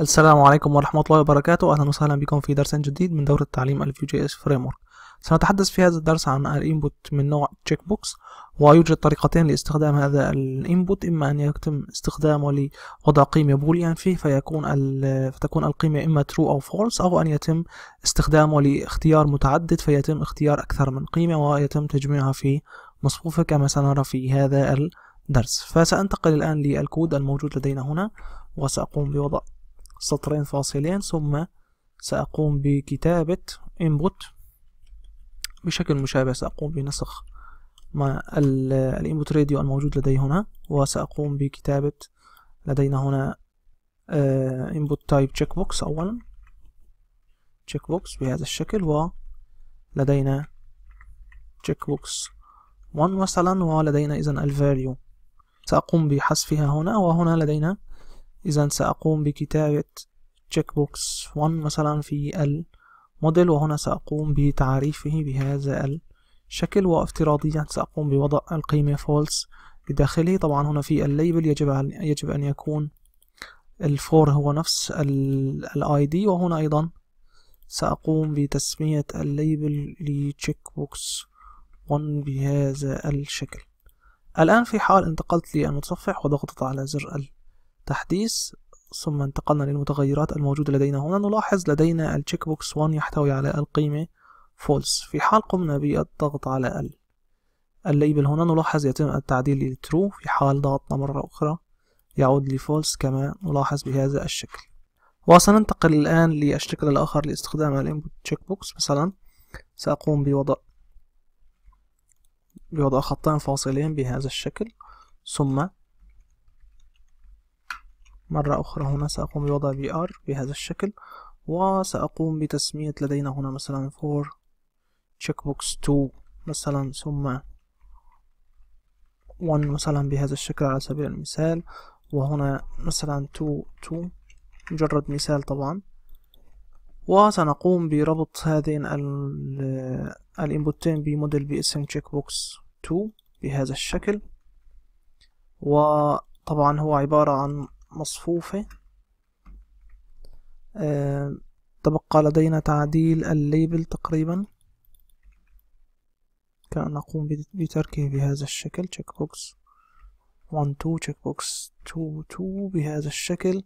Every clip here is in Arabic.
السلام عليكم ورحمة الله وبركاته أهلا وسهلا بكم في درس جديد من دورة تعليم الـ Vue.js Framework سنتحدث في هذا الدرس عن الانبوت من نوع تشيك بوكس ويوجد طريقتين لاستخدام هذا الانبوت اما ان يتم استخدامه لوضع قيمه بوليان فيه فيكون الـ فتكون القيمه اما true او false او ان يتم استخدامه لاختيار متعدد فيتم اختيار اكثر من قيمه ويتم تجميعها في مصفوفه كما سنرى في هذا الدرس فسانتقل الان للكود الموجود لدينا هنا وساقوم بوضع سطرين فاصلين ثم سأقوم بكتابة input بشكل مشابه سأقوم بنسخ ما الانبوت راديو الموجود لدي هنا وسأقوم بكتابة لدينا هنا آه، input type تشيك بوكس أولا تشيك بوكس بهذا الشكل ولدينا تشيك بوكس 1 مثلا ولدينا إذا الفاليو سأقوم بحذفها هنا وهنا لدينا إذا سأقوم بكتابة تشيك بوكس 1 مثلا في الموديل وهنا سأقوم بتعريفه بهذا الشكل وافتراضيا سأقوم بوضع القيمة false بداخله طبعا هنا في الليبل يجب أن يجب أن يكون الفور هو نفس الاي دي وهنا أيضا سأقوم بتسمية الليبل لتشيك بوكس 1 بهذا الشكل الآن في حال انتقلت للمتصفح وضغطت على زر الـ تحديث ثم انتقلنا للمتغيرات الموجودة لدينا هنا نلاحظ لدينا التشيك بوكس 1 يحتوي على القيمة فولس في حال قمنا بالضغط على ال الليبل هنا نلاحظ يتم التعديل لترو في حال ضغطنا مرة أخرى يعود لفولس كما نلاحظ بهذا الشكل وسننتقل الآن للشكل الآخر لاستخدام الانبوت تشيك بوكس مثلا سأقوم بوضع بوضع خطين فاصلين بهذا الشكل ثم مرة أخرى هنا سأقوم بوضع VR بهذا الشكل وسأقوم بتسمية لدينا هنا مثلا for checkbox 2 مثلا ثم 1 مثلا بهذا الشكل على سبيل المثال وهنا مثلا 2 2 مجرد مثال طبعا وسنقوم بربط هذين الانبوتين بموديل باسم checkbox 2 بهذا الشكل وطبعا هو عبارة عن مصفوفة تبقى آه، لدينا تعديل الليبل تقريبا كأن نقوم بتركه بهذا الشكل check box 1 2 check box 2 2 بهذا الشكل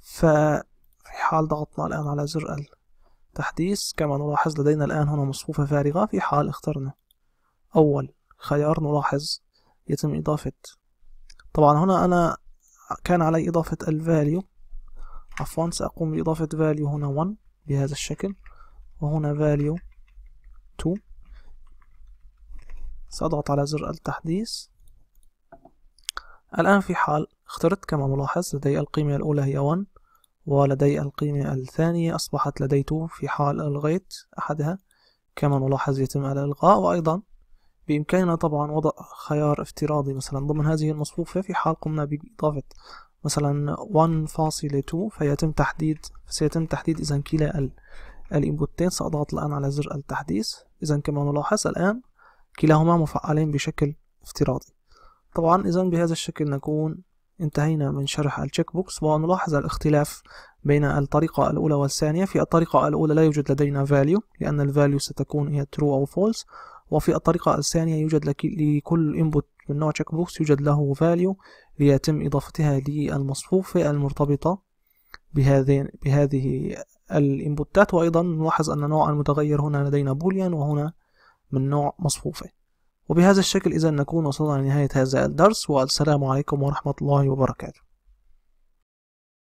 ففي حال ضغطنا الآن على زر التحديث كما نلاحظ لدينا الآن هنا مصفوفة فارغة في حال اخترنا أول خيار نلاحظ يتم إضافة طبعا هنا أنا كان علي إضافة الفاليو عفوا سأقوم بإضافة value هنا 1 بهذا الشكل وهنا value 2 سأضغط على زر التحديث الآن في حال اخترت كما ملاحظ لدي القيمة الأولى هي 1 ولدي القيمة الثانية أصبحت لدي 2 في حال ألغيت أحدها كما نلاحظ يتم الإلغاء وأيضا بإمكاننا طبعا وضع خيار افتراضي مثلا ضمن هذه المصفوفة في حال قمنا بإضافة مثلا 1.2 فيتم تحديد سيتم تحديد إذا كلا الإنبوتين سأضغط الآن على زر التحديث إذا كما نلاحظ الآن كلاهما مفعلين بشكل افتراضي طبعا إذا بهذا الشكل نكون انتهينا من شرح التشيك بوكس ونلاحظ الاختلاف بين الطريقة الأولى والثانية في الطريقة الأولى لا يوجد لدينا value لأن الفاليو ستكون هي true أو false وفي الطريقة الثانية يوجد لكل input من نوع check box يوجد له value ليتم إضافتها للمصفوفة المرتبطة بهذه بهذه الانبوتات وأيضا نلاحظ أن نوع المتغير هنا لدينا بوليان وهنا من نوع مصفوفة وبهذا الشكل إذا نكون وصلنا لنهاية هذا الدرس والسلام عليكم ورحمة الله وبركاته